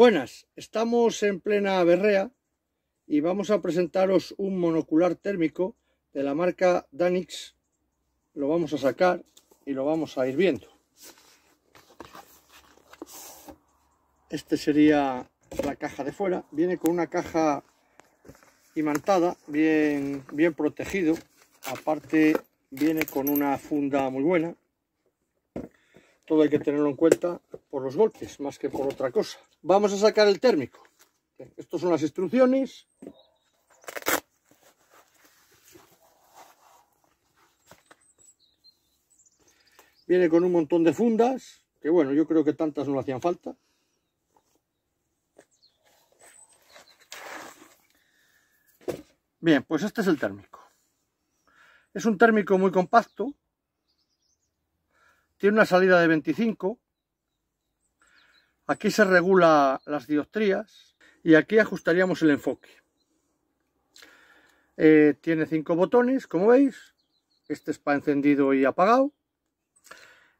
Buenas, estamos en plena berrea y vamos a presentaros un monocular térmico de la marca Danix. Lo vamos a sacar y lo vamos a ir viendo. Este sería la caja de fuera. Viene con una caja imantada, bien, bien protegido. Aparte viene con una funda muy buena. Todo hay que tenerlo en cuenta por los golpes, más que por otra cosa. Vamos a sacar el térmico. estas son las instrucciones. Viene con un montón de fundas, que bueno, yo creo que tantas no le hacían falta. Bien, pues este es el térmico. Es un térmico muy compacto. Tiene una salida de 25 Aquí se regula las dioptrías y aquí ajustaríamos el enfoque. Eh, tiene cinco botones, como veis. Este es para encendido y apagado.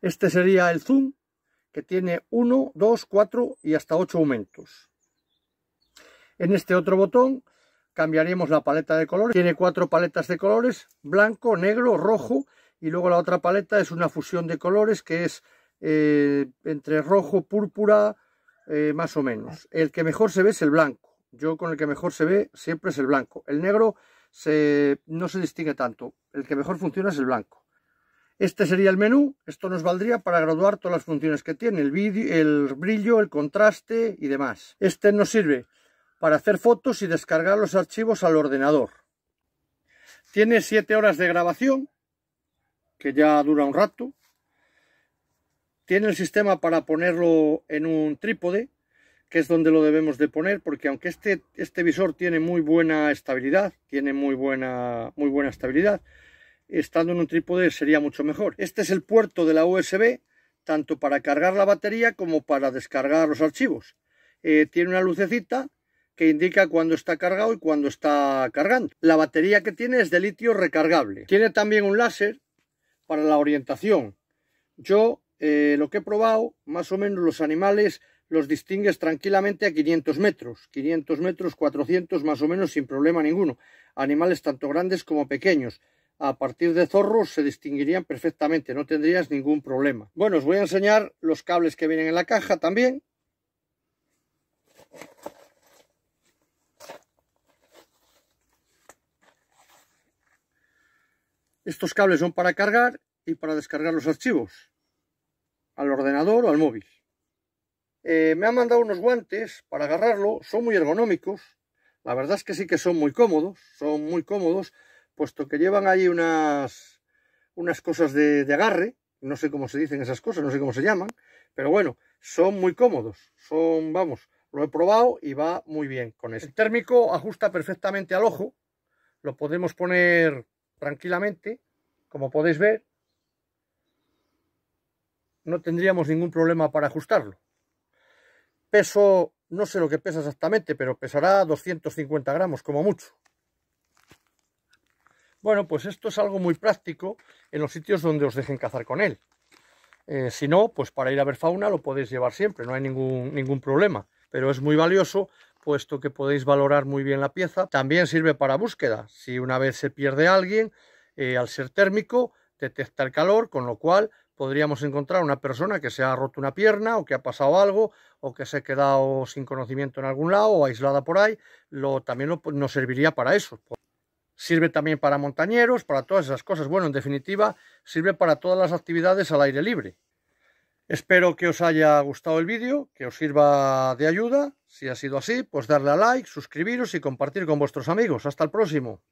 Este sería el zoom, que tiene 1, 2, 4 y hasta 8 aumentos. En este otro botón cambiaríamos la paleta de colores. Tiene cuatro paletas de colores, blanco, negro, rojo. Y luego la otra paleta es una fusión de colores que es eh, entre rojo, púrpura, eh, más o menos. El que mejor se ve es el blanco. Yo con el que mejor se ve siempre es el blanco. El negro no se distingue tanto. El que mejor funciona es el blanco. Este sería el menú. Esto nos valdría para graduar todas las funciones que tiene. El, el brillo, el contraste y demás. Este nos sirve para hacer fotos y descargar los archivos al ordenador. Tiene 7 horas de grabación, que ya dura un rato. Tiene el sistema para ponerlo en un trípode, que es donde lo debemos de poner, porque aunque este, este visor tiene muy buena estabilidad, tiene muy buena, muy buena estabilidad, estando en un trípode sería mucho mejor. Este es el puerto de la USB, tanto para cargar la batería como para descargar los archivos. Eh, tiene una lucecita que indica cuándo está cargado y cuándo está cargando. La batería que tiene es de litio recargable. Tiene también un láser para la orientación. Yo eh, lo que he probado, más o menos los animales los distingues tranquilamente a 500 metros, 500 metros, 400 más o menos sin problema ninguno. Animales tanto grandes como pequeños. A partir de zorros se distinguirían perfectamente, no tendrías ningún problema. Bueno, os voy a enseñar los cables que vienen en la caja también. Estos cables son para cargar y para descargar los archivos al ordenador o al móvil. Eh, me han mandado unos guantes para agarrarlo, son muy ergonómicos, la verdad es que sí que son muy cómodos, son muy cómodos, puesto que llevan ahí unas, unas cosas de, de agarre, no sé cómo se dicen esas cosas, no sé cómo se llaman, pero bueno, son muy cómodos, son, vamos, lo he probado y va muy bien con eso. El térmico ajusta perfectamente al ojo, lo podemos poner tranquilamente, como podéis ver, no tendríamos ningún problema para ajustarlo. Peso, no sé lo que pesa exactamente, pero pesará 250 gramos como mucho. Bueno, pues esto es algo muy práctico en los sitios donde os dejen cazar con él. Eh, si no, pues para ir a ver fauna lo podéis llevar siempre, no hay ningún, ningún problema. Pero es muy valioso puesto que podéis valorar muy bien la pieza. También sirve para búsqueda. Si una vez se pierde alguien, eh, al ser térmico, detecta el calor, con lo cual podríamos encontrar una persona que se ha roto una pierna o que ha pasado algo o que se ha quedado sin conocimiento en algún lado o aislada por ahí, lo, también pues, nos serviría para eso. Sirve también para montañeros, para todas esas cosas. Bueno, en definitiva, sirve para todas las actividades al aire libre. Espero que os haya gustado el vídeo, que os sirva de ayuda. Si ha sido así, pues darle a like, suscribiros y compartir con vuestros amigos. Hasta el próximo.